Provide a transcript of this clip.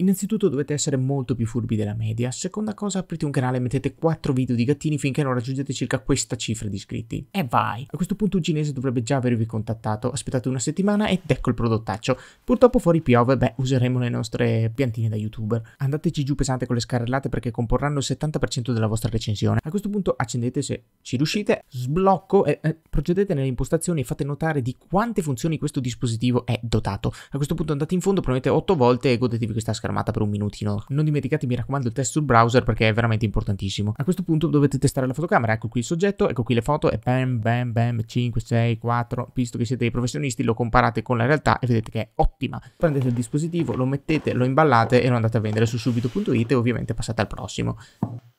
Innanzitutto dovete essere molto più furbi della media, seconda cosa aprite un canale e mettete 4 video di gattini finché non raggiungete circa questa cifra di iscritti. E vai! A questo punto un cinese dovrebbe già avervi contattato, aspettate una settimana ed ecco il prodottaccio. Purtroppo fuori piove, beh useremo le nostre piantine da youtuber. Andateci giù pesante con le scarrellate perché comporranno il 70% della vostra recensione. A questo punto accendete se ci riuscite, sblocco e eh, procedete nelle impostazioni e fate notare di quante funzioni questo dispositivo è dotato. A questo punto andate in fondo, premete 8 volte e godetevi questa scarrellata fermata per un minutino. Non dimenticate, mi raccomando, il test sul browser perché è veramente importantissimo. A questo punto dovete testare la fotocamera, ecco qui il soggetto, ecco qui le foto e bam bam bam 5, 6, 4, visto che siete dei professionisti lo comparate con la realtà e vedete che è ottima. Prendete il dispositivo, lo mettete, lo imballate e lo andate a vendere su subito.it e ovviamente passate al prossimo.